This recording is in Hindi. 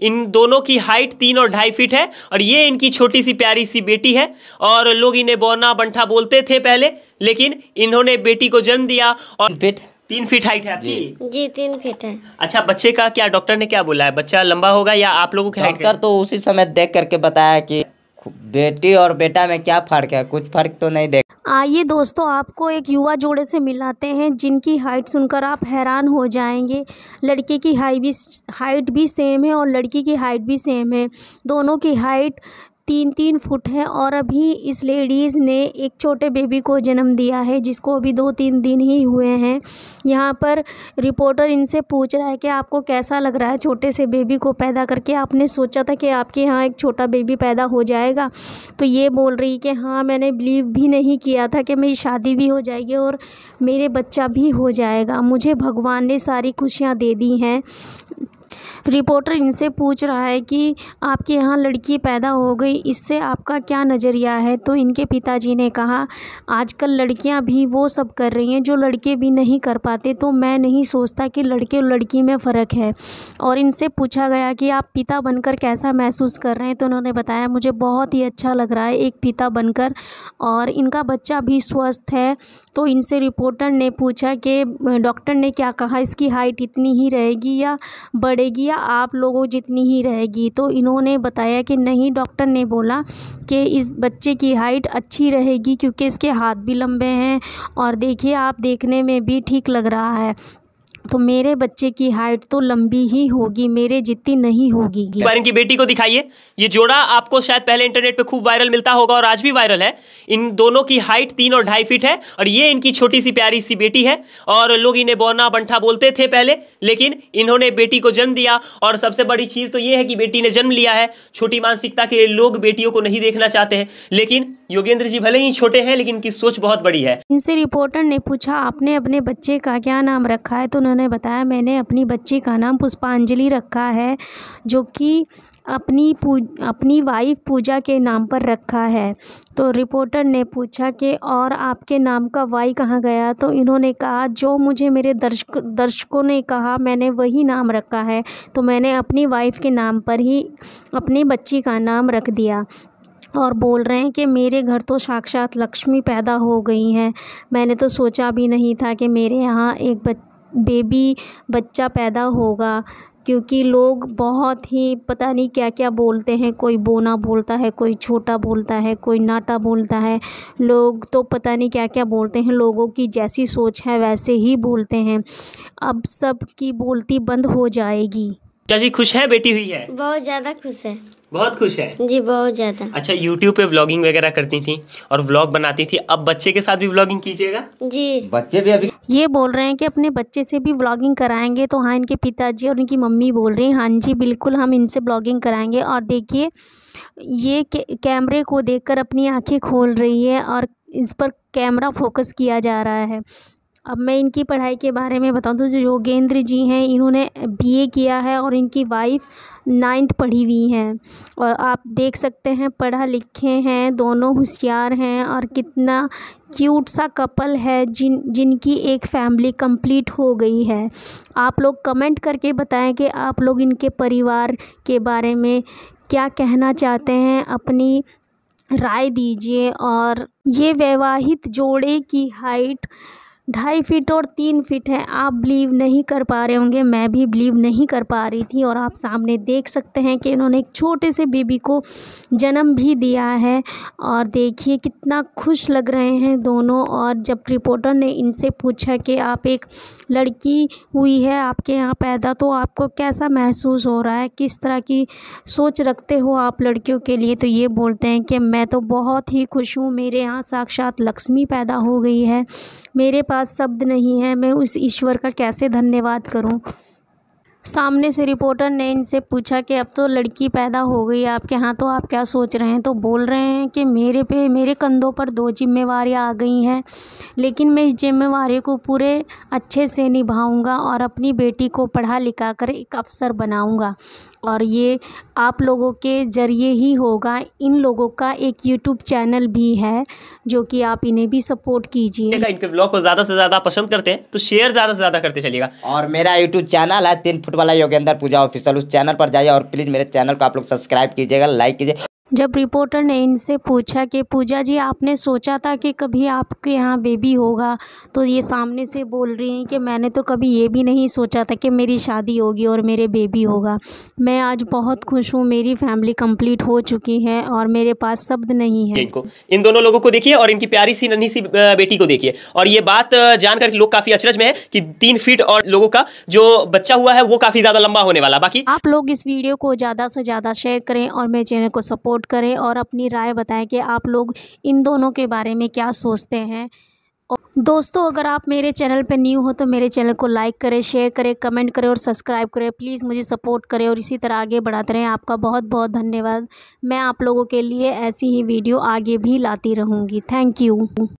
इन दोनों की हाइट तीन और ढाई फीट है और ये इनकी छोटी सी प्यारी सी बेटी है और लोग इन्हें बोना बंठा बोलते थे पहले लेकिन इन्होंने बेटी को जन्म दिया और तीन फीट हाइट है आपकी जी तीन फीट है अच्छा बच्चे का क्या डॉक्टर ने क्या बोला है बच्चा लंबा होगा या आप लोगों की हाइट डॉक्टर तो उसी समय देख करके बताया की बेटी और बेटा में क्या फ़र्क है कुछ फ़र्क तो नहीं देख आइए दोस्तों आपको एक युवा जोड़े से मिलाते हैं जिनकी हाइट सुनकर आप हैरान हो जाएंगे लड़के की हाइट भी हाइट भी सेम है और लड़की की हाइट भी सेम है दोनों की हाइट तीन तीन फुट है और अभी इस लेडीज़ ने एक छोटे बेबी को जन्म दिया है जिसको अभी दो तीन दिन ही हुए हैं यहाँ पर रिपोर्टर इनसे पूछ रहा है कि आपको कैसा लग रहा है छोटे से बेबी को पैदा करके आपने सोचा था कि आपके यहाँ एक छोटा बेबी पैदा हो जाएगा तो ये बोल रही कि हाँ मैंने बिलीव भी नहीं किया था कि मेरी शादी भी हो जाएगी और मेरे बच्चा भी हो जाएगा मुझे भगवान ने सारी खुशियाँ दे दी हैं रिपोर्टर इनसे पूछ रहा है कि आपके यहाँ लड़की पैदा हो गई इससे आपका क्या नज़रिया है तो इनके पिताजी ने कहा आजकल लड़कियाँ भी वो सब कर रही हैं जो लड़के भी नहीं कर पाते तो मैं नहीं सोचता कि लड़के और लड़की में फ़र्क है और इनसे पूछा गया कि आप पिता बनकर कैसा महसूस कर रहे हैं तो उन्होंने बताया मुझे बहुत ही अच्छा लग रहा है एक पिता बनकर और इनका बच्चा भी स्वस्थ है तो इनसे रिपोर्टर ने पूछा कि डॉक्टर ने क्या कहा इसकी हाइट इतनी ही रहेगी या बड़े रहेगी या आप लोगों जितनी ही रहेगी तो इन्होंने बताया कि नहीं डॉक्टर ने बोला कि इस बच्चे की हाइट अच्छी रहेगी क्योंकि इसके हाथ भी लंबे हैं और देखिए आप देखने में भी ठीक लग रहा है तो मेरे बच्चे की हाइट तो लंबी ही होगी मेरे जितनी नहीं होगी एक बार इनकी बेटी को दिखाइए ये जोड़ा आपको शायद पहले इंटरनेट पे खूब वायरल मिलता होगा और आज भी वायरल है इन दोनों की हाइट तीन और ढाई फीट है और ये इनकी छोटी सी प्यारी सी बेटी है और लोग इन्हें बोना बंठा बोलते थे पहले लेकिन इन्होंने बेटी को जन्म दिया और सबसे बड़ी चीज़ तो ये है कि बेटी ने जन्म लिया है छोटी मानसिकता के लोग बेटियों को नहीं देखना चाहते हैं लेकिन योगेंद्र जी भले ही छोटे हैं लेकिन इनकी सोच बहुत बड़ी है इनसे रिपोर्टर ने पूछा आपने अपने बच्चे का क्या नाम रखा है तो उन्होंने बताया मैंने अपनी बच्ची का नाम पुष्पांजलि रखा है जो कि अपनी अपनी वाइफ पूजा के नाम पर रखा है तो रिपोर्टर ने पूछा कि और आपके नाम का वाई कहाँ गया तो इन्होंने कहा जो मुझे मेरे दर्शक दर्शकों ने कहा मैंने वही नाम रखा है तो मैंने अपनी वाइफ के नाम पर ही अपनी बच्ची का नाम रख दिया और बोल रहे हैं कि मेरे घर तो साक्षात लक्ष्मी पैदा हो गई हैं मैंने तो सोचा भी नहीं था कि मेरे यहाँ एक बच बेबी बच्चा पैदा होगा क्योंकि लोग बहुत ही पता नहीं क्या क्या बोलते हैं कोई बोना बोलता है कोई छोटा बोलता है कोई नाटा बोलता है लोग तो पता नहीं क्या क्या बोलते हैं लोगों की जैसी सोच है वैसे ही बोलते हैं अब सब की बोलती बंद हो जाएगी चाची खुश है बेटी हुई है बहुत ज्यादा खुश है बहुत खुश है जी बहुत ज्यादा अच्छा YouTube पे व्लॉगिंग वगैरह करती थी और व्लॉग बनाती थी अब बच्चे के साथ भी व्लॉगिंग कीजिएगा जी बच्चे भी अभी ये बोल रहे हैं कि अपने बच्चे से भी व्लॉगिंग कराएंगे तो हाँ इनके पिताजी और इनकी मम्मी बोल रही हैं हाँ जी बिल्कुल हम इनसे ब्लॉगिंग कराएंगे और देखिए ये कैमरे को देखकर अपनी आंखें खोल रही है और इस पर कैमरा फोकस किया जा रहा है अब मैं इनकी पढ़ाई के बारे में बताऊँ तो जो योगेंद्र जी हैं इन्होंने बीए किया है और इनकी वाइफ़ नाइन्थ पढ़ी हुई हैं और आप देख सकते हैं पढ़ा लिखे हैं दोनों होशियार हैं और कितना क्यूट सा कपल है जिन जिनकी एक फैमिली कंप्लीट हो गई है आप लोग कमेंट करके बताएं कि आप लोग इनके परिवार के बारे में क्या कहना चाहते हैं अपनी राय दीजिए और ये वैवाहित जोड़े की हाइट ढाई फ़ीट और तीन फ़ीट है आप बिलीव नहीं कर पा रहे होंगे मैं भी बिलीव नहीं कर पा रही थी और आप सामने देख सकते हैं कि इन्होंने एक छोटे से बेबी को जन्म भी दिया है और देखिए कितना खुश लग रहे हैं दोनों और जब रिपोर्टर ने इनसे पूछा कि आप एक लड़की हुई है आपके यहाँ पैदा तो आपको कैसा महसूस हो रहा है किस तरह की सोच रखते हो आप लड़कियों के लिए तो ये बोलते हैं कि मैं तो बहुत ही खुश हूँ मेरे यहाँ साक्षात लक्ष्मी पैदा हो गई है मेरे पास पास शब्द नहीं है मैं उस ईश्वर का कैसे धन्यवाद करूं सामने से रिपोर्टर ने इनसे पूछा कि अब तो लड़की पैदा हो गई आपके यहाँ तो आप क्या सोच रहे हैं तो बोल रहे हैं कि मेरे पे मेरे कंधों पर दो जिम्मेवारियाँ आ गई हैं लेकिन मैं इस जिम्मेवार को पूरे अच्छे से निभाऊंगा और अपनी बेटी को पढ़ा लिखा कर एक अफसर बनाऊंगा और ये आप लोगों के ज़रिए ही होगा इन लोगों का एक यूट्यूब चैनल भी है जो कि आप इन्हें भी सपोर्ट कीजिए इनके ब्लॉग को ज़्यादा से ज़्यादा पसंद करते हैं तो शेयर ज़्यादा से ज़्यादा करते चलिएगा और मेरा यूट्यूब चैनल है तीन फुट वाला योगेंद्र पूजा ऑफिसल उस चैनल पर जाइए और प्लीज़ मेरे चैनल को आप लोग सब्सक्राइब कीजिएगा लाइक कीजिए जब रिपोर्टर ने इनसे पूछा कि पूजा जी आपने सोचा था कि कभी आपके यहाँ बेबी होगा तो ये सामने से बोल रही हैं कि मैंने तो कभी ये भी नहीं सोचा था कि मेरी शादी होगी और मेरे बेबी होगा मैं आज बहुत खुश हूँ मेरी फैमिली कंप्लीट हो चुकी है और मेरे पास शब्द नहीं है इनको इन दोनों लोगों को देखिए और इनकी प्यारी सी नन्ही सी बेटी को देखिए और ये बात जानकर लोग काफ़ी अचरज में है कि तीन फीट और लोगों का जो बच्चा हुआ है वो काफ़ी ज़्यादा लंबा होने वाला बाकी आप लोग इस वीडियो को ज़्यादा से ज़्यादा शेयर करें और मेरे चैनल को सपोर्ट वोट करें और अपनी राय बताएं कि आप लोग इन दोनों के बारे में क्या सोचते हैं दोस्तों अगर आप मेरे चैनल पर न्यू हो तो मेरे चैनल को लाइक करें शेयर करें कमेंट करें और सब्सक्राइब करें प्लीज़ मुझे सपोर्ट करें और इसी तरह आगे बढ़ाते रहें आपका बहुत बहुत धन्यवाद मैं आप लोगों के लिए ऐसी ही वीडियो आगे भी लाती रहूँगी थैंक यू